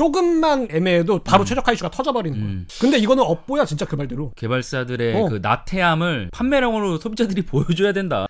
조금만 애매해도 바로 음. 최적화 이슈가 터져버리는 거예요. 음. 근데 이거는 업보야 진짜 그 말대로. 개발사들의 어. 그 나태함을 판매량으로 소비자들이 보여줘야 된다.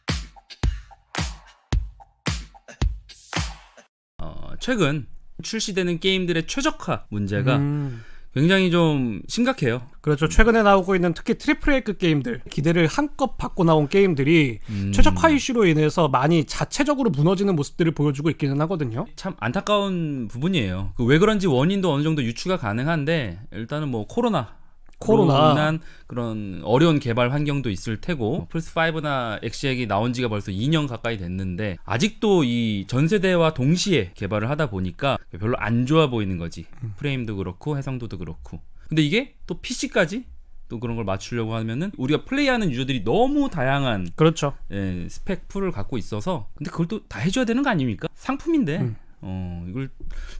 어, 최근 출시되는 게임들의 최적화 문제가 음. 굉장히 좀 심각해요. 그렇죠. 최근에 나오고 있는 특히 트리플 A급 게임들 기대를 한껏 받고 나온 게임들이 음... 최적화 이슈로 인해서 많이 자체적으로 무너지는 모습들을 보여주고 있기는 하거든요. 참 안타까운 부분이에요. 그왜 그런지 원인도 어느 정도 유추가 가능한데 일단은 뭐 코로나 코로나 난 그런 어려운 개발 환경도 있을 테고 플스 5나 엑시엑이 나온 지가 벌써 2년 가까이 됐는데 아직도 이 전세대와 동시에 개발을 하다 보니까 별로 안 좋아 보이는 거지 음. 프레임도 그렇고 해상도도 그렇고 근데 이게 또 PC까지 또 그런 걸 맞추려고 하면은 우리가 플레이하는 유저들이 너무 다양한 그렇죠. 예, 스펙 풀을 갖고 있어서 근데 그걸 또 다 해줘야 되는 거 아닙니까? 상품인데 음. 어, 이걸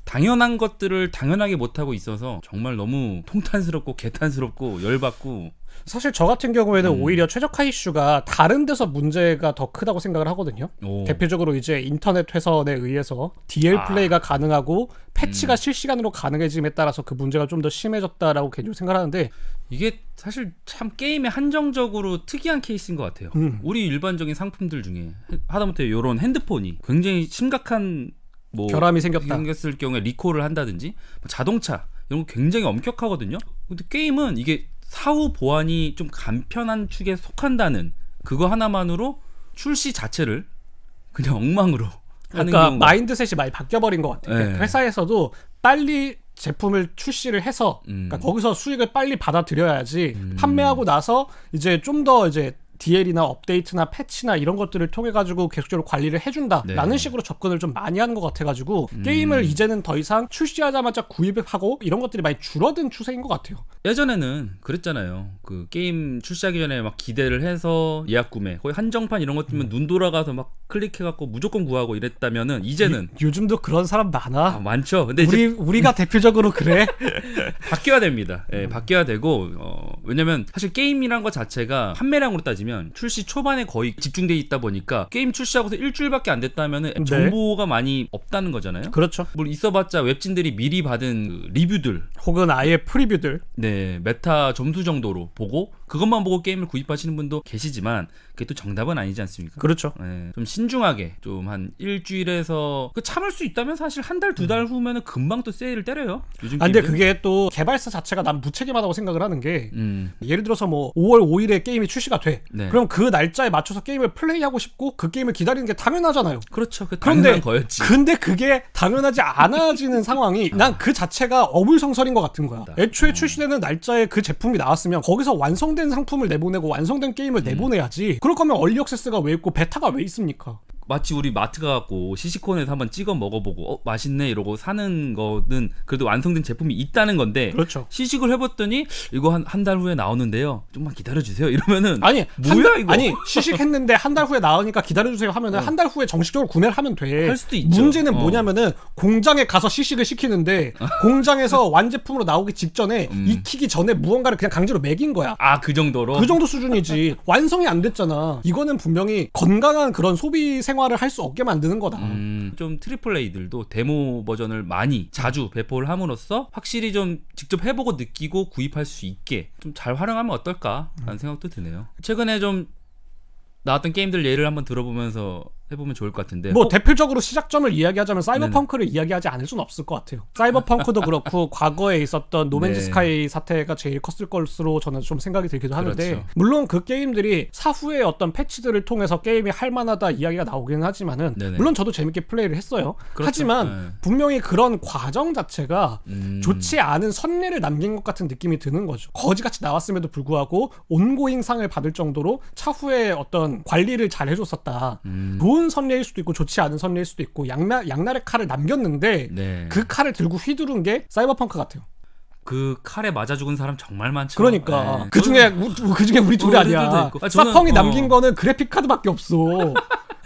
당연한 것들을 당연하게 못하고 있어서 정말 너무 통탄스럽고 개탄스럽고 열받고 사실 저 같은 경우에는 음. 오히려 최적화 이슈가 다른 데서 문제가 더 크다고 생각을 하거든요. 오. 대표적으로 이제 인터넷 회선에 의해서 DL 아. 플레이가 가능하고 패치가 음. 실시간으로 가능해짐에 따라서 그 문제가 좀 더 심해졌다라고 개인적으로 생각하는데 이게 사실 참게임의 한정적으로 특이한 케이스인 것 같아요. 음. 우리 일반적인 상품들 중에 하다못해 이런 핸드폰이 굉장히 심각한 뭐 결함이 생겼다. 생겼을 경우에 리콜을 한다든지 뭐 자동차 이런 거 굉장히 엄격하거든요. 근데 게임은 이게 사후 보완이 좀 간편한 축에 속한다는 그거 하나만으로 출시 자체를 그냥 엉망으로 그러니까 경우가... 마인드셋이 많이 바뀌어버린 것 같아요. 네. 회사에서도 빨리 제품을 출시를 해서 음. 그러니까 거기서 수익을 빨리 받아들여야지 음. 판매하고 나서 이제 좀 더 이제 DL이나 업데이트나 패치나 이런 것들을 통해 가지고 계속적으로 관리를 해준다라는 네. 식으로 접근을 좀 많이 하는 것 같아가지고 음. 게임을 이제는 더 이상 출시하자마자 구입을 하고 이런 것들이 많이 줄어든 추세인 것 같아요. 예전에는 그랬잖아요. 그 게임 출시하기 전에 막 기대를 해서 예약 구매 거의 한정판 이런 것 뜨면 음. 눈 돌아가서 막 클릭해갖고 무조건 구하고 이랬다면은 이제는 요, 즘도 그런 사람 많아. 아, 많죠. 근데 우리 우리가 대표적으로 그래. 바뀌어야 됩니다. 예, 음. 바뀌어야 되고 어, 왜냐면 사실 게임이란 것 자체가 판매량으로 따지면 뭐냐면 출시 초반에 거의 집중돼 있다 보니까 게임 출시하고서 일주일밖에 안 됐다면 네. 정보가 많이 없다는 거잖아요. 그렇죠. 물 있어봤자 웹진들이 미리 받은 그 리뷰들 혹은 아예 프리뷰들 네 메타 점수 정도로 보고 그것만 보고 게임을 구입하시는 분도 계시지만 그게 또 정답은 아니지 않습니까? 그렇죠. 네, 좀 신중하게 좀 한 일주일에서 그 참을 수 있다면 사실 한 달 두달 음. 후면은 금방 또 세일을 때려요. 요즘 아, 근데 그게 또 개발사 자체가 난 무책임하다고 생각을 하는 게 음. 예를 들어서 뭐 5월 5일에 게임이 출시가 돼. 네. 그럼 그 날짜에 맞춰서 게임을 플레이하고 싶고 그 게임을 기다리는 게 당연하잖아요. 그렇죠. 그 그런데 거였지. 근데 그게 당연하지 않아지는 상황이 아. 난그 자체가 어불성설인 것 같은 거야. 아. 애초에 어. 출시되는 날짜에 그 제품이 나왔으면 거기서 완성된 완성된 상품을 내보내고 완성된 게임을 음. 내보내야지. 그럴 거면 얼리 액세스가 왜 있고 베타가 왜 있습니까? 마치 우리 마트 가갖고 시식콘에서 한번 찍어 먹어보고 어 맛있네 이러고 사는 거는 그래도 완성된 제품이 있다는 건데 그렇죠. 시식을 해봤더니 이거 한 한 달 후에 나오는데요 좀만 기다려주세요 이러면은 아니 뭐야 달, 이거 아니 시식했는데 한 달 후에 나오니까 기다려주세요 하면은 어. 한달 후에 정식적으로 구매를 하면 돼 할 수도 있죠 문제는 어. 뭐냐면은 공장에 가서 시식을 시키는데 공장에서 완제품으로 나오기 직전에 음. 익히기 전에 무언가를 그냥 강제로 먹인 거야 아 그 정도로 그 정도 수준이지 완성이 안 됐잖아 이거는 분명히 건강한 그런 소비 생활 생활을 할수 없게 만드는 거다. 음, 좀 트리플 A들도 데모 버전을 많이 자주 배포를 함으로써 확실히 좀 직접 해보고 느끼고 구입할 수 있게 좀 잘 활용하면 어떨까라는 음. 생각도 드네요. 최근에 좀 나왔던 게임들 예를 한번 들어보면서 해보면 좋을 것 같은데. 뭐 대표적으로 시작점을 이야기하자면 사이버펑크를 네네. 이야기하지 않을 수는 없을 것 같아요. 사이버펑크도 그렇고 과거에 있었던 노맨즈 네. 스카이 사태가 제일 컸을 것으로 저는 좀 생각이 들기도 하는데 그렇죠. 물론 그 게임들이 사후에 어떤 패치들을 통해서 게임이 할만하다 이야기가 나오기는 하지만은 네네. 물론 저도 재밌게 플레이를 했어요. 그렇죠. 하지만 네. 분명히 그런 과정 자체가 음... 좋지 않은 선례를 남긴 것 같은 느낌이 드는 거죠. 거지같이 나왔음에도 불구하고 온고잉 상을 받을 정도로 차후에 어떤 관리를 잘 해줬었다. 음... 좋은 뭐 좋은 선례일 수도 있고 좋지 않은 선례일 수도 있고 양날 양날의 칼을 남겼는데 네. 그 칼을 들고 휘두른 게 사이버펑크 같아요. 그 칼에 맞아 죽은 사람 정말 많죠. 그러니까 네. 그 중에 그 중에 우리 둘이 아니야. 아, 사펑이 어. 남긴 거는 그래픽 카드밖에 없어.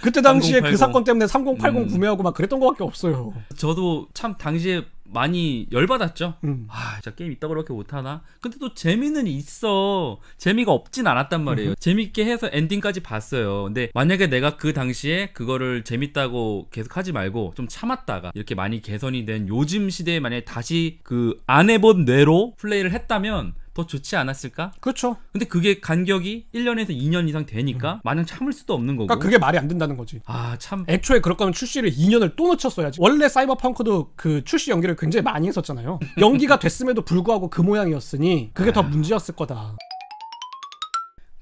그때 당시에 3080. 그 사건 때문에 3080 음. 구매하고 막 그랬던 것밖에 없어요. 저도 참 당시에 많이 열받았죠. 음. 아, 진 게임 있다 그렇게 못하나? 근데 또 재미는 있어. 재미가 없진 않았단 말이에요. 음. 재밌게 해서 엔딩까지 봤어요. 근데 만약에 내가 그 당시에 그거를 재밌다고 계속 하지 말고 좀 참았다가 이렇게 많이 개선이 된 요즘 시대에 만약에 다시 그 안 해본 뇌로 플레이를 했다면 더 좋지 않았을까? 그렇죠. 근데 그게 간격이 1년에서 2년 이상 되니까 음. 마냥 참을 수도 없는 거고. 그러니까 그게 말이 안 된다는 거지. 아, 참. 애초에 그럴 거면 출시를 2년을 또 놓쳤어야지. 원래 사이버펑크도 그 출시 연기를 굉장히 많이 했었잖아요. 연기가 됐음에도 불구하고 그 모양이었으니 그게 더 아. 문제였을 거다.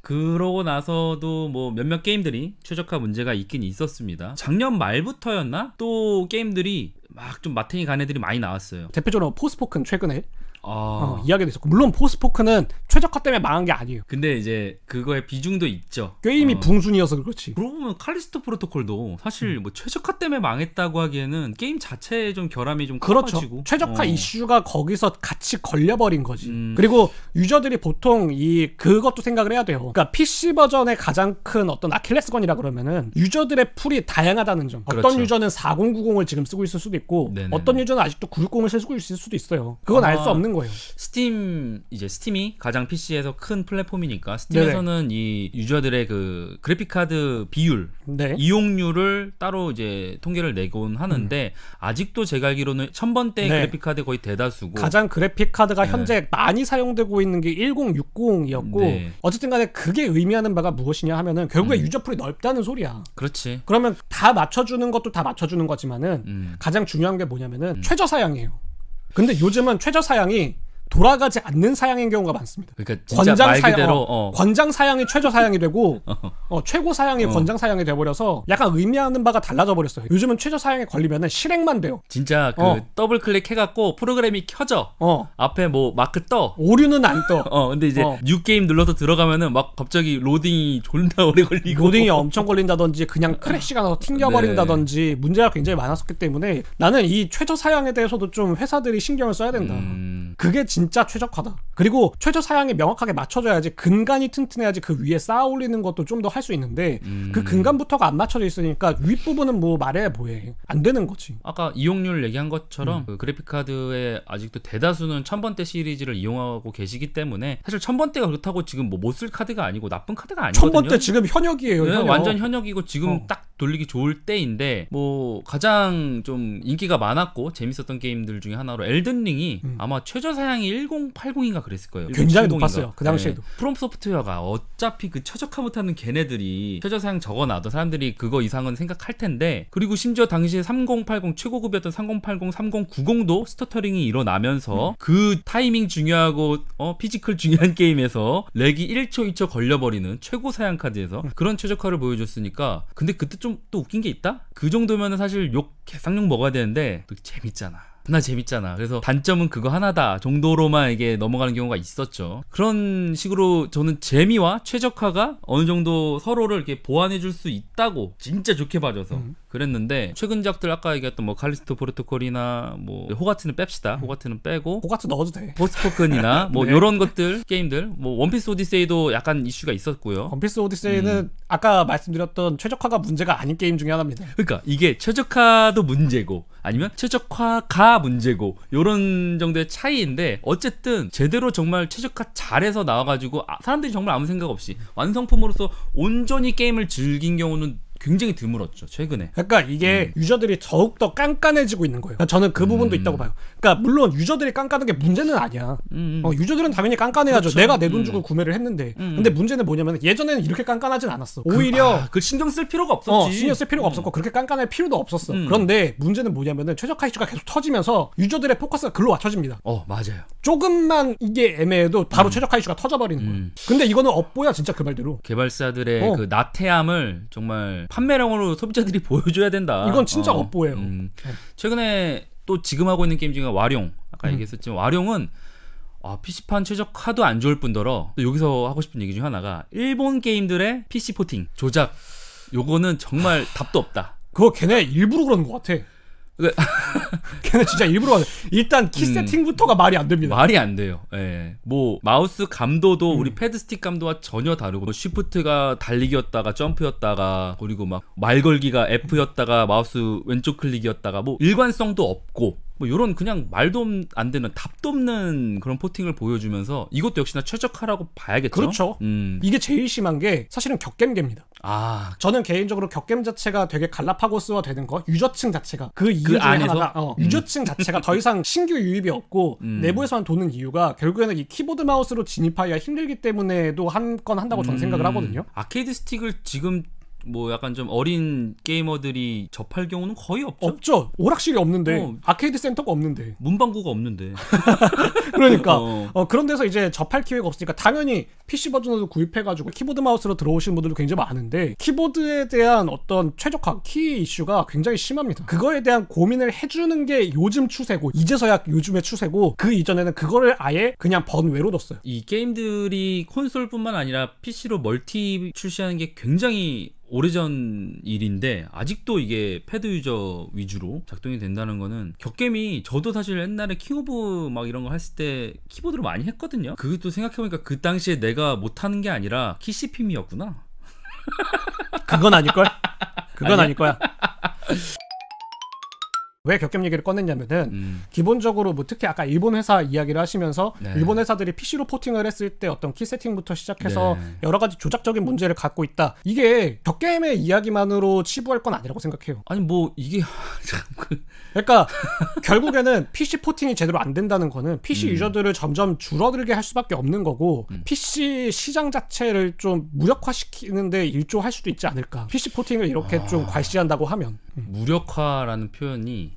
그러고 나서도 뭐 몇몇 게임들이 최적화 문제가 있긴 있었습니다. 작년 말부터였나? 또 게임들이 막 좀 마탱이 간 애들이 많이 나왔어요. 대표적으로 포스포큰 최근에 어... 어, 이야기도 있었고 물론 포스포크는 최적화 때문에 망한 게 아니에요. 근데 이제 그거의 비중도 있죠. 게임이 어... 붕순이어서 그렇지. 그러고 보면 칼리스트 프로토콜도 사실 음. 뭐 최적화 때문에 망했다고 하기에는 게임 자체에 좀 결함이 좀 그렇죠. 커가지고 최적화 어. 이슈가 거기서 같이 걸려버린 거지. 음... 그리고 유저들이 보통 이 그것도 생각을 해야 돼요. 그러니까 PC 버전의 가장 큰 어떤 아킬레스건이라 그러면은 유저들의 풀이 다양하다는 점. 어떤 그렇죠. 유저는 4090을 지금 쓰고 있을 수도 있고 네네네. 어떤 유저는 아직도 960을 쓰고 있을 수도 있어요. 그건 아... 알수 없는 하는 거예요. 스팀 이제 스팀이 가장 PC에서 큰 플랫폼이니까 스팀에서는 네네. 이 유저들의 그 그래픽 카드 비율 네. 이용률을 따로 이제 통계를 내곤 하는데 음. 아직도 제가 알기로는 천번대 네. 그래픽 카드 거의 대다수고 가장 그래픽 카드가 네. 현재 많이 사용되고 있는 게 1060이었고 어쨌든 간에 그게 의미하는 바가 무엇이냐 하면은 결국에 음. 유저풀이 넓다는 소리야. 그렇지. 그러면 다 맞춰 주는 것도 다 맞춰 주는 거지만은 음. 가장 중요한 게 뭐냐면은 음. 최저 사양이에요. 근데 요즘은 최저 사양이 돌아가지 않는 사양인 경우가 많습니다. 그러니까 권장 사양, 어, 어. 권장 사양이 최저 사양이 되고 어. 어, 최고 사양이 어. 권장 사양이 돼버려서 약간 의미하는 바가 달라져 버렸어요. 요즘은 최저 사양에 걸리면 실행만 돼요. 진짜 어. 그 더블 클릭 해갖고 프로그램이 켜져. 앞에 뭐 마크 떠. 오류는 안 떠. 어, 근데 이제 뉴 게임 눌러서 들어가면은 막 갑자기 로딩이 졸나 오래 걸리고 로딩이 엄청 걸린다든지 그냥 크래시가 나서 튕겨버린다든지 네. 문제가 굉장히 많았었기 때문에 나는 이 최저 사양에 대해서도 좀 회사들이 신경을 써야 된다. 음... 그게 진짜 최적화다. 그리고 최저 사양에 명확하게 맞춰져야지 근간이 튼튼해야지 그 위에 쌓아 올리는 것도 좀 더 할 수 있는데 음... 그 근간부터가 안 맞춰져 있으니까 윗부분은 뭐 말해 보해. 안 되는 거지. 아까 이용률 얘기한 것처럼 음. 그 그래픽카드의 아직도 대다수는 천번대 시리즈를 이용하고 계시기 때문에 사실 천번대가 그렇다고 지금 뭐못쓸 카드가 아니고 나쁜 카드가 아니거든요. 1번대 지금 현역이에요. 네, 현역. 완전 현역이고 지금 어. 딱 돌리기 좋을 때인데 뭐 가장 좀 인기가 많았고 재밌었던 게임들 중에 하나로 엘든링이 음. 아마 최저 사양이 1080인가 그랬을 거예요. 음. 굉장히 1070인가. 그 높았어요. 그 당시에도. 네. 프롬 소프트웨어가 어차피 그 최적화 못하는 걔네들이 최저 사양 적어놔도 사람들이 그거 이상은 생각할 텐데 그리고 심지어 당시에 3080 최고급이었던 3080, 3090도 스터터링이 일어나면서 음. 그 타이밍 중요하고 어, 피지컬 중요한 게임에서 렉이 1초 2초 걸려버리는 최고 사양 카드에서 음. 그런 최적화를 보여줬으니까 근데 그때 좀 좀또 웃긴 게 있다? 그정도면 사실 욕 개쌍욕 먹어야 되는데 또 재밌잖아. 나 재밌잖아. 그래서 단점은 그거 하나다 정도로만 이게 넘어가는 경우가 있었죠. 그런 식으로 저는 재미와 최적화가 어느 정도 서로를 이렇게 보완해 줄 수 있다고 진짜 좋게 봐줘서 음. 그랬는데 최근작들 아까 얘기했던 뭐 칼리스토 프로토콜이나 뭐 호가트는 뺍시다. 음. 호가트는 빼고 호가트 넣어도 돼. 포스포큰이나 뭐 네. 요런 것들 게임들 뭐 원피스 오디세이도 약간 이슈가 있었고요. 원피스 오디세이는 음. 아까 말씀드렸던 최적화가 문제가 아닌 게임 중에 하나입니다. 그러니까 이게 최적화도 문제고 아니면 최적화가 문제고 이런 정도의 차이인데 어쨌든 제대로 정말 최적화 잘해서 나와가지고 아, 사람들이 정말 아무 생각 없이 완성품으로서 온전히 게임을 즐긴 경우는 굉장히 드물었죠 최근에. 그러니까 이게 음. 유저들이 더욱 더 깐깐해지고 있는 거예요. 그러니까 저는 그 부분도 음. 있다고 봐요. 그러니까 물론 유저들이 깐깐한 게 문제는 아니야. 음. 음. 어, 유저들은 당연히 깐깐해야죠. 그렇 내가 내돈 음. 주고 구매를 했는데. 음. 근데 문제는 뭐냐면 예전에는 이렇게 깐깐하진 않았어. 그, 오히려 아, 그, 신경 쓸 필요가 어, 없었지. 어, 신경 쓸 필요가 없었고 그렇게 깐깐할 필요도 없었어. 그런데 문제는 뭐냐면은 최적화 이슈가 계속 터지면서 유저들의 포커스가 글로 맞춰집니다. 어 맞아요. 조금만 이게 애매해도 바로 최적화 이슈가 터져버리는 거예요. 근데 이거는 업보야 진짜 그 말대로. 개발사들의 어. 그 나태함을 정말 판매량으로 소비자들이 보여줘야 된다. 이건 진짜 어. 업보예요. 음. 네. 최근에 또 지금 하고 있는 게임 중에 와룡 아까 음. 얘기했었지만 와룡은 아, PC판 최적화도 안 좋을 뿐더러 여기서 하고 싶은 얘기 중 하나가 일본 게임들의 PC 포팅 조작 요거는 정말 답도 없다. 그거 걔네 일부러 그러것 같아. 네. 걔는 진짜 일부러 일단 키 음. 세팅부터가 말이 안 됩니다. 말이 안 돼요. 예. 뭐 마우스 감도도 음. 우리 패드 스틱 감도와 전혀 다르고 뭐 쉬프트가 달리기였다가 점프였다가 그리고 막말 걸기가 F였다가 마우스 왼쪽 클릭이었다가 뭐 일관성도 없고 뭐 이런 그냥 말도 안 되는 답도 없는 그런 포팅을 보여주면서 이것도 역시나 최적화라고 봐야겠죠. 그렇죠. 음. 이게 제일 심한 게 사실은 격겜계입니다. 아 저는 개인적으로 격겜 자체가 되게 갈라파고스화 되는 거 유저층 자체가 그, 그 이유 그 중에 안에서? 하나가 어, 음. 유저층 자체가 더 이상 신규 유입이 없고 음. 내부에서만 도는 이유가 결국에는 이 키보드 마우스로 진입하여가 힘들기 때문에도 한 건 한다고 저는 음. 생각을 하거든요. 아케이드 스틱을 지금 뭐 약간 좀 어린 게이머들이 접할 경우는 거의 없죠. 없죠. 오락실이 없는데 어. 아케이드 센터가 없는데 문방구가 없는데. 그러니까 어. 어, 그런 데서 이제 접할 기회가 없으니까 당연히 PC 버전으로 구입해가지고 키보드 마우스로 들어오시는 분들도 굉장히 많은데 키보드에 대한 어떤 최적화 키 이슈가 굉장히 심합니다. 그거에 대한 고민을 해주는 게 요즘 추세고 이제서야 요즘의 추세고 그 이전에는 그거를 아예 그냥 번외로 뒀어요. 이 게임들이 콘솔뿐만 아니라 PC로 멀티 출시하는 게 굉장히 오래전 일인데 아직도 이게 패드 유저 위주로 작동이 된다는 거는 격겜이 저도 사실 옛날에 키오브 막 이런 거 했을 때 키보드로 많이 했거든요. 그것도 생각해보니까 그 당시에 내가 못하는 게 아니라 키시핌이었구나. 그건 아닐걸? 그건 아닐 거야. 왜 겹겹 얘기를 꺼냈냐면은 음. 기본적으로 뭐 특히 아까 일본 회사 이야기를 하시면서 네. 일본 회사들이 PC로 포팅을 했을 때 어떤 키 세팅부터 시작해서 네. 여러 가지 조작적인 문제를 갖고 있다. 이게 격게임의 이야기만으로 치부할 건 아니라고 생각해요. 아니 뭐 이게 그 그러니까 결국에는 PC 포팅이 제대로 안 된다는 거는 PC 음. 유저들을 점점 줄어들게 할 수밖에 없는 거고 음. PC 시장 자체를 좀 무력화시키는데 일조할 수도 있지 않을까. PC 포팅을 이렇게 아... 좀과시한다고 하면. 음. 무력화라는 표현이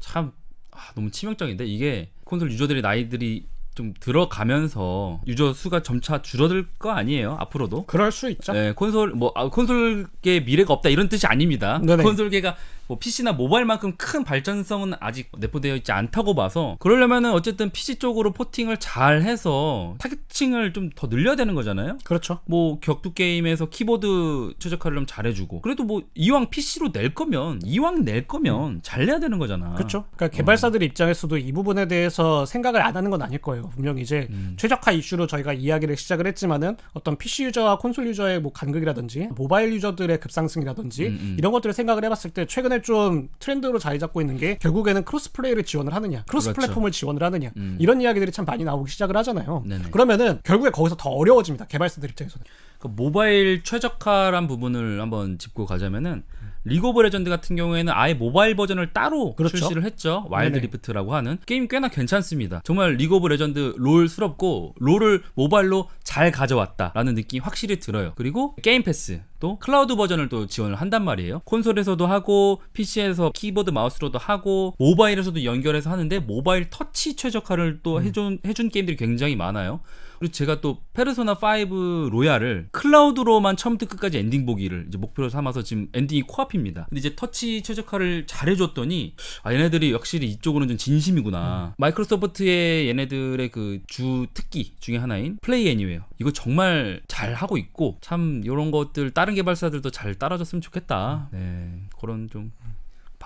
참 아, 너무 치명적인데 이게 콘솔 유저들의 나이들이 좀 들어가면서 유저 수가 점차 줄어들 거 아니에요 앞으로도 그럴 수 있죠. 네, 콘솔 뭐 아, 콘솔계 미래가 없다 이런 뜻이 아닙니다. 네네. 콘솔계가 뭐 PC나 모바일만큼 큰 발전성은 아직 내포되어 있지 않다고 봐서 그러려면은 어쨌든 PC 쪽으로 포팅을 잘 해서 타겟층을 좀 더 늘려야 되는 거잖아요. 그렇죠. 뭐 격투 게임에서 키보드 최적화를 좀 잘해주고 그래도 뭐 이왕 PC로 낼 거면 이왕 낼 거면 잘 내야 되는 거잖아. 그렇죠. 그러니까 어. 개발사들 어. 입장에서도 이 부분에 대해서 생각을 안 하는 건 아닐 거예요. 분명 이제 음. 최적화 이슈로 저희가 이야기를 시작을 했지만은 어떤 PC 유저와 콘솔 유저의 뭐 간극이라든지 모바일 유저들의 급상승이라든지 음, 음. 이런 것들을 생각을 해봤을 때 최근에 최근에 좀 트렌드로 자리 잡고 있는 게 결국에는 크로스 플레이를 지원을 하느냐, 크로스 그렇죠. 플랫폼을 지원을 하느냐 음. 이런 이야기들이 참 많이 나오기 시작을 하잖아요. 네네. 그러면은 결국에 거기서 더 어려워집니다. 개발사들 입장에서는. 그 모바일 최적화란 부분을 한번 짚고 가자면은 리그 오브 레전드 같은 경우에는 아예 모바일 버전을 따로 그렇죠? 출시를 했죠. 와일드 리프트라고 하는 게임 꽤나 괜찮습니다. 정말 리그 오브 레전드 롤스럽고 롤을 모바일로 잘 가져왔다라는 느낌이 확실히 들어요. 그리고 게임 패스 또 클라우드 버전을 또 지원을 한단 말이에요. 콘솔에서도 하고 PC에서 키보드 마우스로도 하고 모바일에서도 연결해서 하는데 모바일 터치 최적화를 또 음. 해준 해준 게임들이 굉장히 많아요. 그리고 제가 또 페르소나 5 로얄을 클라우드로만 처음부터 끝까지 엔딩 보기를 이제 목표로 삼아서 지금 엔딩이 코앞입니다. 근데 이제 터치 최적화를 잘해줬더니 아 얘네들이 역시 이쪽으로는 좀 진심이구나. 음. 마이크로소프트의 얘네들의 그 주 특기 중에 하나인 플레이 애니웨어 이거 정말 잘 하고 있고 참 이런 것들 다른 개발사들도 잘 따라줬으면 좋겠다. 음. 네 그런 좀.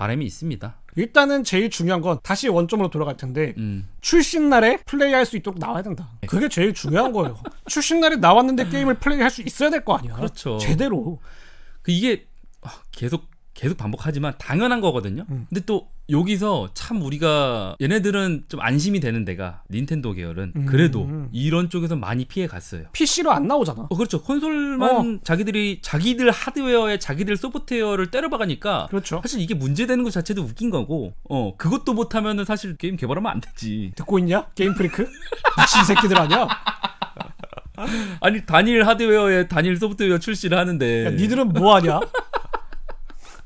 바람이 있습니다. 일단은 제일 중요한 건 다시 원점으로 돌아갈 텐데 음. 출신 날에 플레이할 수 있도록 나와야 된다. 네. 그게 제일 중요한 거예요. 출신 날에 나왔는데 게임을 플레이할 수 있어야 될 거 아니야. 그렇죠. 제대로. 그 이게 아, 계속 계속 반복하지만 당연한 거거든요. 음. 근데 또 여기서 참 우리가 얘네들은 좀 안심이 되는 데가 닌텐도 계열은 음. 그래도 음. 이런 쪽에서 많이 피해 갔어요. PC로 안 나오잖아. 어, 그렇죠. 콘솔만 어. 자기들이 자기들 하드웨어에 자기들 소프트웨어를 때려박으니까 그렇죠. 사실 이게 문제되는 것 자체도 웃긴 거고 어 그것도 못하면은 사실 게임 개발하면 안 되지. 듣고 있냐? 게임 프리크? 미친 새끼들 아니야? 아니 단일 하드웨어에 단일 소프트웨어 출시를 하는데 야, 니들은 뭐하냐?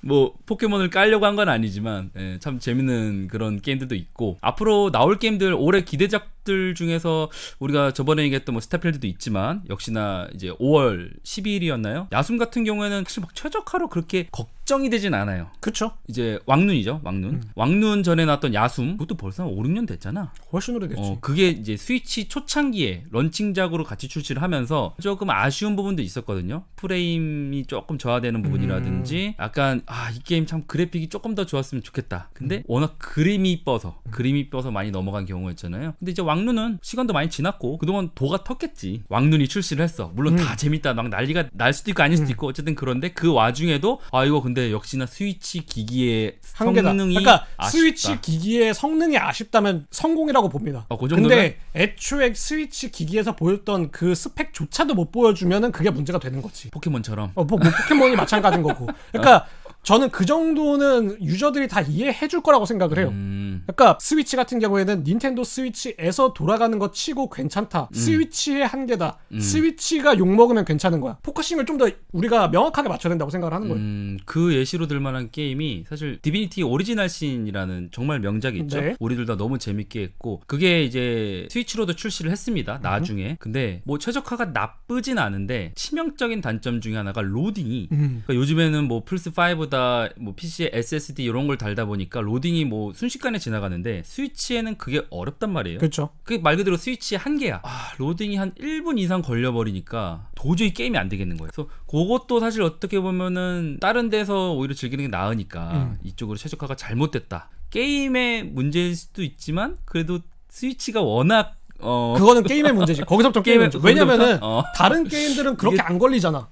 뭐 포켓몬을 깔려고 한 건 아니지만 예, 참 재밌는 그런 게임들도 있고 앞으로 나올 게임들 올해 기대작들 중에서 우리가 저번에 얘기했던 뭐 스타필드도 있지만 역시나 이제 5월 12일이었나요? 야숨 같은 경우에는 사실 막 최적화로 그렇게 걱정이 되진 않아요. 그렇죠. 이제 왕눈이죠, 왕눈. 음. 왕눈 전에 나왔던 야숨 그것도 벌써 5, 6년 됐잖아. 훨씬 오래됐지. 어, 그게 이제 스위치 초창기에 런칭작으로 같이 출시를 하면서 조금 아쉬운 부분도 있었거든요. 프레임이 조금 저하되는 부분이라든지 음. 약간 아이 게임 참 그래픽이 조금 더 좋았으면 좋겠다. 근데 음. 워낙 그림이 이뻐서 음. 그림이 이뻐서 많이 넘어간 경우였잖아요. 근데 이제 왕눈은 시간도 많이 지났고 그동안 도가 텄겠지. 왕눈이 출시를 했어. 물론 음. 다 재밌다 막 난리가 날 수도 있고 아닐 수도 음. 있고 어쨌든 그런데 그 와중에도 아 이거 근데 역시나 스위치 기기의 성능이 그러니까 아쉽다. 스위치 기기의 성능이 아쉽다면 성공이라고 봅니다. 아, 그 근데 애초에 스위치 기기에서 보였던 그 스펙조차도 못 보여주면은 그게 문제가 되는 거지. 포켓몬처럼. 어, 뭐, 뭐 포켓몬이 마찬가지인 거고. 그러니까 어. 저는 그 정도는 유저들이 다 이해해 줄 거라고 생각을 해요. 음. 그러니까 스위치 같은 경우에는 닌텐도 스위치에서 돌아가는 거 치고 괜찮다. 음. 스위치의 한계다. 음. 스위치가 욕먹으면 괜찮은 거야. 포커싱을 좀 더 우리가 명확하게 맞춰야 된다고 생각을 하는 거예요. 음, 그 예시로 들 만한 게임이 사실 디비니티 오리지널 신이라는 정말 명작이 있죠. 네. 우리들 다 너무 재밌게 했고 그게 이제 스위치로도 출시를 했습니다. 음. 나중에. 근데 뭐 최적화가 나쁘진 않은데 치명적인 단점 중에 하나가 로딩이 음. 그러니까 요즘에는 뭐 플스 5 전부다 뭐 p c SSD 이런 걸 달다 보니까 로딩이 뭐 순식간에 지나가는데 스위치에는 그게 어렵단 말이에요. 그렇 그게 말 그대로 스위치 한계야 아, 로딩이 한 1분 이상 걸려 버리니까 도저히 게임이 안 되겠는 거예요. 그래서 그것도 사실 어떻게 보면은 다른 데서 오히려 즐기는 게 나으니까 음. 이쪽으로 최적화가 잘못됐다. 게임의 문제일 수도 있지만 그래도 스위치가 워낙 어... 그거는 게임의 문제지. 거기서부터 게임의 문제. 왜냐면은 어. 다른 게임들은 그렇게 안 걸리잖아.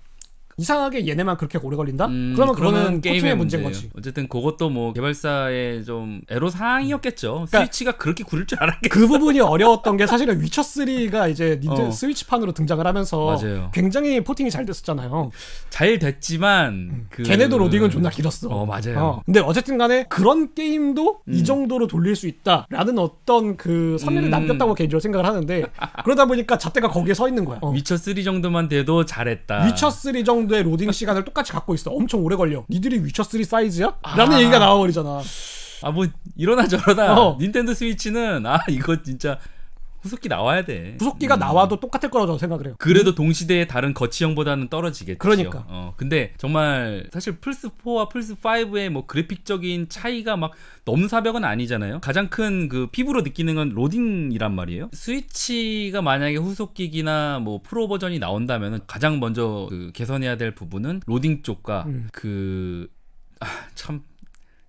이상하게 얘네만 그렇게 오래 걸린다? 음, 그러면 그거는 게임의 문제인 거지. 어쨌든 그것도 뭐 개발사의 좀 애로 사항이었겠죠. 그러니까 스위치가 그렇게 구릴 줄 알았겠어. 그 부분이 어려웠던 게 사실은 위쳐 3가 이제 닌텐 어. 스위치판으로 등장을 하면서 맞아요. 굉장히 포팅이 잘 됐었잖아요. 잘 됐지만 음. 그... 걔네도 로딩은 존나 길었어. 어 맞아요. 어. 근데 어쨌든 간에 그런 게임도 음. 이 정도로 돌릴 수 있다라는 어떤 그 선례를 음. 남겼다고 개인적으로 생각을 하는데 그러다 보니까 잣대가 거기에 서 있는 거야. 어. 위쳐 3 정도만 돼도 잘했다. 위쳐 3 정도 닌텐도의 로딩 시간을 똑같이 갖고 있어. 엄청 오래 걸려. 니들이 위쳐 3 사이즈야? 아. 라는 아. 얘기가 나와버리잖아. 아뭐 이러나 저러나 어. 닌텐도 스위치는 아 이거 진짜 후속기 나와야 돼. 후속기가 음. 나와도 똑같을 거라고 저는 생각을 해요. 그래도 동시대의 다른 거치형보다는 떨어지겠죠. 그러니까. 어, 근데 정말 사실 플스 4와 플스 5의 뭐 그래픽적인 차이가 막 넘사벽은 아니잖아요. 가장 큰 그 피부로 느끼는 건 로딩이란 말이에요. 스위치가 만약에 후속기기나 뭐 프로 버전이 나온다면 가장 먼저 그 개선해야 될 부분은 로딩 쪽과 음. 그참 아,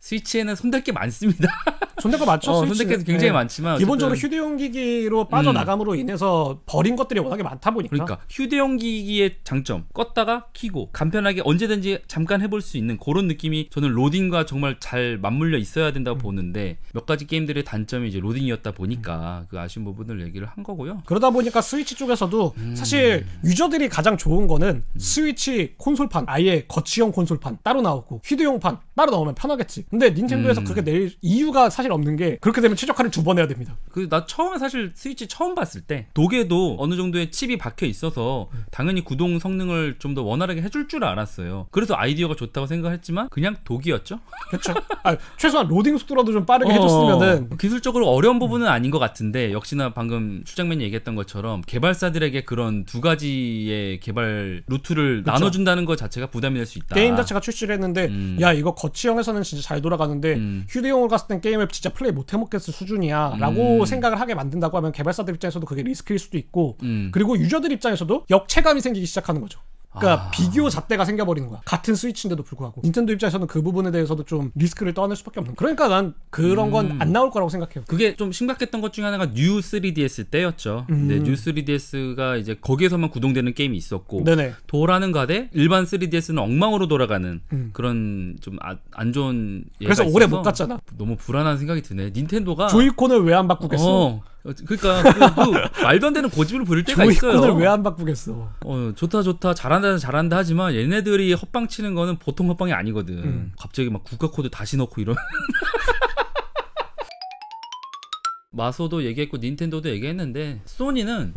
스위치에는 손댈 게 많습니다. 손댈 거 많죠. 어, 손댈 게 굉장히 네. 많지만 기본적으로 휴대용 기기로 빠져나감으로 음. 인해서 버린 것들이 워낙에 많다 보니까 그러니까 휴대용 기기의 장점 껐다가 키고 간편하게 언제든지 잠깐 해볼 수 있는 그런 느낌이 저는 로딩과 정말 잘 맞물려 있어야 된다고 음. 보는데 몇 가지 게임들의 단점이 이제 로딩이었다 보니까 음. 그 아쉬운 부분을 얘기를 한 거고요. 그러다 보니까 스위치 쪽에서도 음. 사실 유저들이 가장 좋은 거는 음. 스위치 콘솔판 아예 거치형 콘솔판 따로 나오고 휴대용판 따로 나오면 편하겠지. 근데 닌텐도에서 음. 그렇게 낼 이유가 사실 없는 게 그렇게 되면 최적화를 두 번 해야 됩니다. 그 나 처음에 사실 스위치 처음 봤을 때 독에도 어느 정도의 칩이 박혀 있어서 네. 당연히 구동 성능을 좀 더 원활하게 해줄 줄 알았어요. 그래서 아이디어가 좋다고 생각했지만 그냥 독이었죠. 그렇죠. 아, 최소한 로딩 속도라도 좀 빠르게 어, 해줬으면은 기술적으로 어려운 음. 부분은 아닌 것 같은데 역시나 방금 출장맨이 얘기했던 것처럼 개발사들에게 그런 두 가지의 개발 루트를 그쵸. 나눠준다는 것 자체가 부담이 될 수 있다. 게임 자체가 출시를 했는데 음. 야 이거 거치형에서는 진짜 잘 돌아가는데 음. 휴대용을 갔을 땐 게임을 진짜 플레이 못 해먹겠을 수준이야라고 음. 생각을 하게 만든다고 하면 개발사들 입장에서도 그게 리스크일 수도 있고 음. 그리고 유저들 입장에서도 역체감이 생기기 시작하는 거죠. 그러니까 아... 비교 잣대가 생겨버리는 거야. 같은 스위치인데도 불구하고 닌텐도 입장에서는 그 부분에 대해서도 좀 리스크를 떠안을 수밖에 없는. 그러니까 난 그런 건안 음. 나올 거라고 생각해요. 그게 좀 심각했던 것 중에 하나가 뉴 3DS 때였죠. 음. 근데 뉴 3DS가 이제 거기에서만 구동되는 게임이 있었고 네네. 도라는 가대 일반 3DS는 엉망으로 돌아가는 음. 그런 좀안 아, 좋은 그래서 오래 못 갔잖아. 너무 불안한 생각이 드네. 닌텐도가 조이콘을 왜 안 바꾸겠어? 어. 어, 그러니까 그, 그 말도 안 되는 고집을 부릴 때가 있어요. 조이콘을 왜안 바꾸겠어? 어 좋다 좋다 잘한다 잘한다 하지만 얘네들이 헛방 치는 거는 보통 헛방이 아니거든. 음. 갑자기 막 국가 코드 다시 넣고 이런. 마소도 얘기했고 닌텐도도 얘기했는데 소니는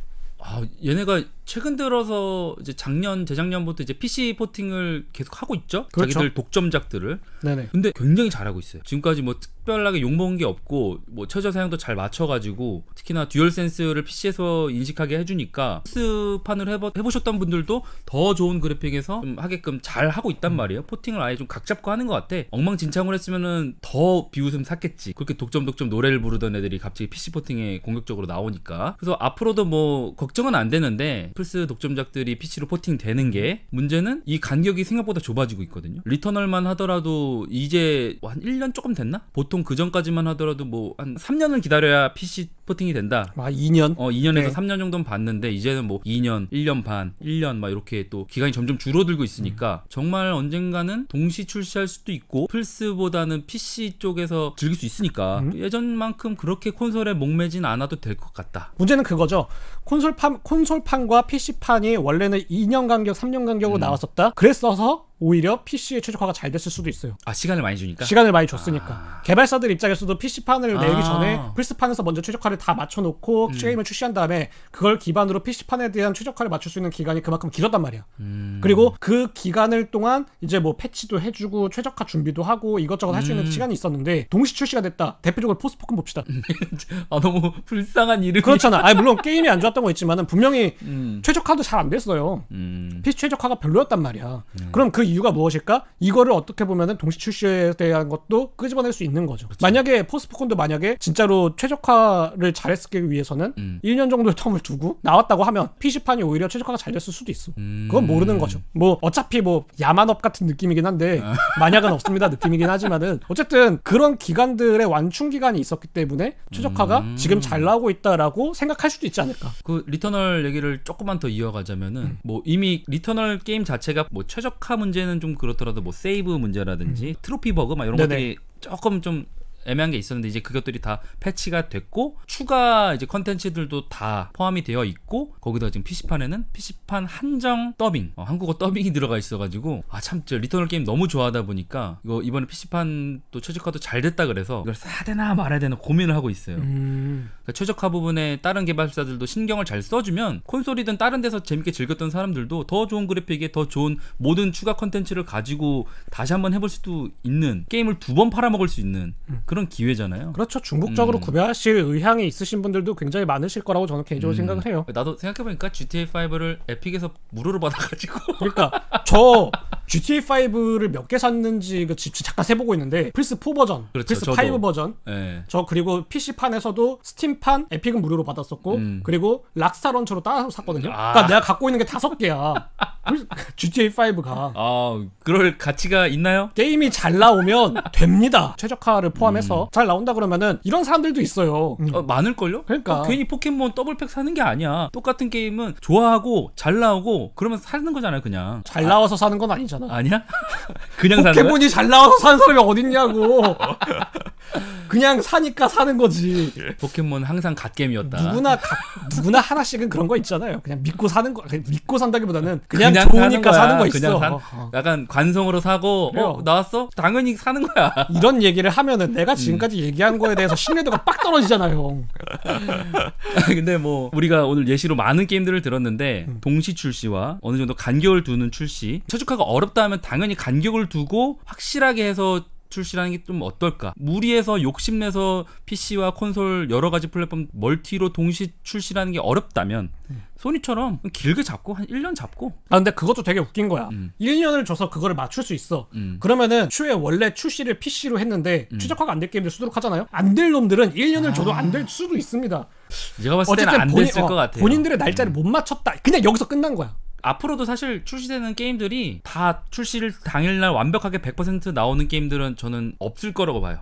아, 얘네가 최근 들어서 이제 작년 재작년부터 이제 PC 포팅을 계속 하고 있죠. 그렇죠. 자기들 독점작들을. 네네. 근데 굉장히 잘하고 있어요. 지금까지 뭐 특별하게 욕먹은 게 없고 뭐 최저 사양도 잘 맞춰가지고 특히나 듀얼 센스를 PC에서 인식하게 해주니까 스판을 해보, 셨던 분들도 더 좋은 그래픽에서 좀 하게끔 잘 하고 있단 말이에요. 포팅을 아예 좀 각 잡고 하는 것 같아. 엉망진창으로 했으면은 더 비웃음 샀겠지. 그렇게 독점 독점 노래를 부르던 애들이 갑자기 PC 포팅에 공격적으로 나오니까. 그래서 앞으로도 뭐 걱. 걱정은 안 되는데 플스 독점작들이 PC로 포팅되는 게 문제는 이 간격이 생각보다 좁아지고 있거든요. 리터널만 하더라도 이제 한 1년 조금 됐나? 보통 그 전까지만 하더라도 뭐 한 3년을 기다려야 PC 소프팅이 된다. 아, 2년? 어, 2년에서 네. 3년 정도는 봤는데 이제는 뭐 2년, 1년 반, 1년 막 이렇게 또 기간이 점점 줄어들고 있으니까 음. 정말 언젠가는 동시 출시할 수도 있고 플스보다는 PC 쪽에서 즐길 수 있으니까 음. 예전만큼 그렇게 콘솔에 목매진 않아도 될 것 같다. 문제는 그거죠. 콘솔판 콘솔판과 PC판이 원래는 2년 간격, 3년 간격으로 음. 나왔었다. 그랬어서 오히려 PC에 최적화가 잘 됐을 수도 있어요. 아 시간을 많이 주니까. 시간을 많이 줬으니까. 아... 개발사들 입장에서도 PC 판을 아. 내기 전에 플스 판에서 먼저 최적화를 다 맞춰놓고 음. 게임을 출시한 다음에 그걸 기반으로 PC 판에 대한 최적화를 맞출 수 있는 기간이 그만큼 길었단 말이야. 음... 그리고 그 기간을 동안 이제 뭐 패치도 해주고 최적화 준비도 하고 이것저것 할 수 있는 음... 시간이 있었는데 동시 출시가 됐다. 대표적으로 포스포큰 봅시다. 아 너무 불쌍한 이름. 그렇잖아. 아 물론 게임이 안 좋았던 거 있지만은 분명히 음. 최적화도 잘 안 됐어요. 음. PC 최적화가 별로였단 말이야. 네. 그럼 그 이유가 무엇일까? 이거를 어떻게 보면 동시 출시에 대한 것도 끄집어낼 수 있는 거죠. 그치. 만약에 포스트콘도 만약에 진짜로 최적화를 잘했기 위해서는 음. 1년 정도의 텀을 두고 나왔다고 하면 PC판이 오히려 최적화가 잘 됐을 수도 있어. 음. 그건 모르는 거죠. 뭐 어차피 뭐 야만업 같은 느낌이긴 한데 아. 만약은 없습니다 느낌이긴 하지만은 어쨌든 그런 기간들의 완충 기간이 있었기 때문에 최적화가 음. 지금 잘 나오고 있다라고 생각할 수도 있지 않을까. 그 리터널 얘기를 조금만 더 이어가자면은 음. 뭐 이미 리터널 게임 자체가 뭐 최적화 문제 문제는 좀 그렇더라도 뭐 세이브 문제라든지 음. 트로피 버그 막 이런 네네. 것들이 조금 좀 애매한 게 있었는데 이제 그것들이 다 패치가 됐고 추가 이제 컨텐츠들도 다 포함이 되어 있고 거기다 지금 PC판에는 PC판 한정 더빙 어, 한국어 더빙이 들어가 있어가지고 아참저 리터널 게임 너무 좋아하다 보니까 이거 이번에 PC판 또 최적화도 잘 됐다 그래서 이걸 사야 되나 말아야 되나 고민을 하고 있어요 음... 그러니까 최적화 부분에 다른 개발사들도 신경을 잘 써주면 콘솔이든 다른 데서 재밌게 즐겼던 사람들도 더 좋은 그래픽에 더 좋은 모든 추가 컨텐츠를 가지고 다시 한번 해볼 수도 있는 게임을 두 번 팔아먹을 수 있는 음. 그런 기회잖아요. 그렇죠. 중복적으로 음. 구매하실 의향이 있으신 분들도 굉장히 많으실 거라고 저는 개인적으로 음. 생각을 해요. 나도 생각해 보니까 GTA 5를 에픽에서 무료로 받아가지고. 그러니까 저 GTA 5를 몇 개 샀는지 그 잠깐 세보고 있는데 플스 4 버전, 그렇죠, 플스 저도. 5 버전, 네. 저 그리고 PC 판에서도 스팀판 에픽은 무료로 받았었고 음. 그리고 락스타 런처로 따로 샀거든요. 아. 그러니까 내가 갖고 있는 게 다섯 개야. 그 GTA 5가. 아, 그럴 가치가 있나요? 게임이 잘 나오면 됩니다. 최적화를 포함해서. 해서 음. 잘 나온다 그러면은 이런 사람들도 있어요. 음. 어, 많을걸요? 그러니까 어, 괜히 포켓몬 더블팩 사는 게 아니야. 똑같은 게임은 좋아하고 잘 나오고 그러면 사는 거잖아요, 그냥. 잘 나와서 사는 건 아니잖아. 아니야? 그냥 사는 거 포켓몬이 잘 나와서 사는 사람이 어딨냐고. 그냥 사니까 사는 거지. 예. 포켓몬 항상 갓겜이었다. 누구나 가, 누구나 하나씩은 그런 거 있잖아요. 그냥 믿고 사는 거 믿고 산다기보다는 그냥, 그냥 좋으니까 사는, 사는 거 있어. 산, 어, 어. 약간 관성으로 사고 어, 나왔어? 당연히 사는 거야. 이런 얘기를 하면은 내가 음. 지금까지 음. 얘기한 거에 대해서 신뢰도가 빡 떨어지잖아요. 근데 뭐 우리가 오늘 예시로 많은 게임들을 들었는데 음. 동시 출시와 어느 정도 간격을 두는 출시. 최적화가 어렵다 하면 당연히 간격을 두고 확실하게 해서 출시라는 게 좀 어떨까? 무리해서 욕심내서 PC와 콘솔 여러 가지 플랫폼 멀티로 동시 출시라는 게 어렵다면 음. 소니처럼 길게 잡고 한 1년 잡고 아 근데 그것도 되게 웃긴 거야 음. 1년을 줘서 그거를 맞출 수 있어 음. 그러면은 추후에 원래 출시를 PC로 했는데 음. 최적화가 안 될게임을 수두룩하잖아요 안 될 놈들은 1년을 아. 줘도 안 될 수도 있습니다 제가 봤을 때는 안 본인, 됐을 어, 것 같아요 본인들의 날짜를 음. 못 맞췄다 그냥 여기서 끝난 거야 앞으로도 사실 출시되는 게임들이 다 출시를 당일날 완벽하게 100% 나오는 게임들은 저는 없을 거라고 봐요.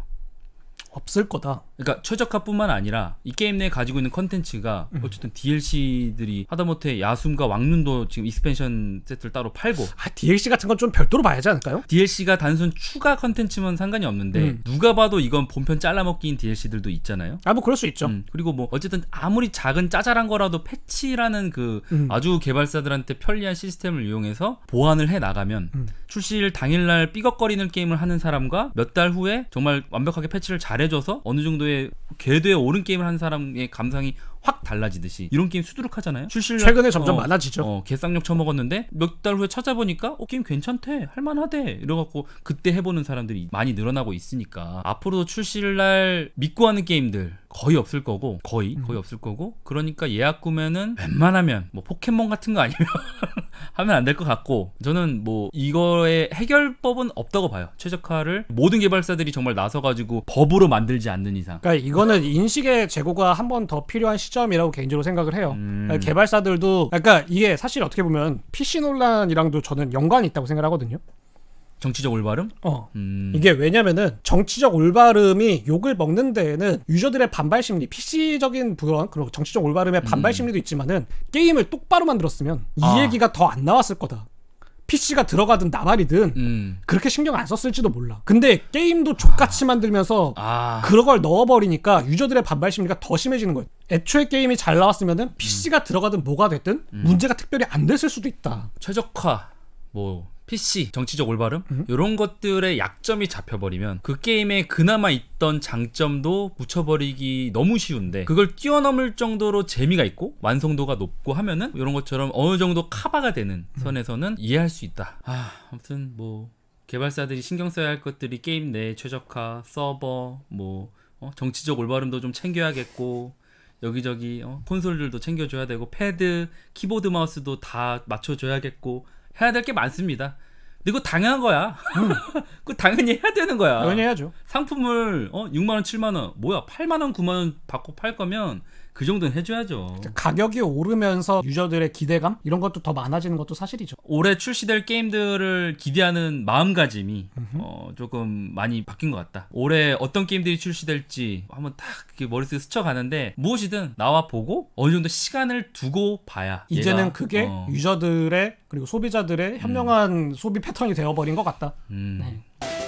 없을 거다. 그러니까 최적화뿐만 아니라 이 게임 내에 가지고 있는 컨텐츠가 음. 어쨌든 DLC들이 하다못해 야숨과 왕눈도 지금 익스펜션 세트를 따로 팔고 아 DLC 같은 건 좀 별도로 봐야 하지 않을까요? DLC가 단순 추가 컨텐츠만 상관이 없는데 음. 누가 봐도 이건 본편 잘라먹기인 DLC들도 있잖아요. 아 뭐 그럴 수 있죠. 음. 그리고 뭐 어쨌든 아무리 작은 짜잘한 거라도 패치라는 그 음. 아주 개발사들한테 편리한 시스템을 이용해서 보완을 해 나가면 음. 출시일 당일날 삐걱거리는 게임을 하는 사람과 몇 달 후에 정말 완벽하게 패치를 잘해 잘해줘서 어느 정도의 궤도에 오른 게임을 한 사람의 감상이 확 달라지듯이 이런 게임 수두룩하잖아요. 출시를 최근에 어. 점점 어, 많아지죠. 어, 개쌍욕 처먹었는데몇 달 후에 찾아보니까 어, 게임 괜찮대, 할만하대 이러갖고 그때 해보는 사람들이 많이 늘어나고 있으니까 앞으로도 출시날 믿고 하는 게임들 거의 없을 거고 거의 음. 거의 없을 거고 그러니까 예약 구매는 웬만하면 뭐 포켓몬 같은 거 아니면 하면 안 될 것 같고 저는 뭐 이거의 해결법은 없다고 봐요 최적화를 모든 개발사들이 정말 나서 가지고 법으로 만들지 않는 이상 그러니까 이거는 인식의 재고가 한 번 더 필요한 시 시점이라고 개인적으로 생각을 해요. 음. 그러니까 개발사들도 그러니까 이게 사실 어떻게 보면 PC 논란이랑도 저는 연관이 있다고 생각하거든요. 정치적 올바름? 어. 음. 이게 왜냐면은 정치적 올바름이 욕을 먹는 데에는 유저들의 반발 심리, PC적인 그런 그런 정치적 올바름의 반발 음. 심리도 있지만은 게임을 똑바로 만들었으면 이 아. 얘기가 더 안 나왔을 거다. PC가 들어가든 나발이든 음. 그렇게 신경 안 썼을지도 몰라. 근데 게임도 족같이 아. 만들면서 아. 그런 걸 넣어버리니까 유저들의 반발 심리가 더 심해지는 거예요. 애초에 게임이 잘 나왔으면은 PC가 음. 들어가든 뭐가 됐든 음. 문제가 특별히 안 됐을 수도 있다. 최적화 뭐 PC 정치적 올바름 음. 이런 것들의 약점이 잡혀버리면 그 게임에 그나마 있던 장점도 묻혀버리기 너무 쉬운데 그걸 뛰어넘을 정도로 재미가 있고 완성도가 높고 하면은 이런 것처럼 어느 정도 카바가 되는 음. 선에서는 이해할 수 있다. 아, 아무튼 뭐 개발사들이 신경 써야 할 것들이 게임 내 최적화, 서버, 뭐 어, 정치적 올바름도 좀 챙겨야겠고 여기저기 어, 콘솔들도 챙겨줘야 되고 패드, 키보드, 마우스도 다 맞춰줘야겠고 해야 될 게 많습니다. 근데 그 당연한 거야. 음. 그 당연히 해야 되는 거야. 당연히 해야죠. 상품을 어 6만 원, 7만 원, 뭐야 8만 원, 9만 원 받고 팔 거면 그 정도는 해줘야죠. 가격이 오르면서 유저들의 기대감 이런 것도 더 많아지는 것도 사실이죠. 올해 출시될 게임들을 기대하는 마음가짐이 어, 조금 많이 바뀐 것 같다. 올해 어떤 게임들이 출시될지 한번 딱 머릿속에 스쳐가는데 무엇이든 나와 보고 어느 정도 시간을 두고 봐야 이제는 얘가, 그게 어. 유저들의 그리고 소비자들의 현명한 음. 소비 패턴이 되어버린 것 같다. 음. 네.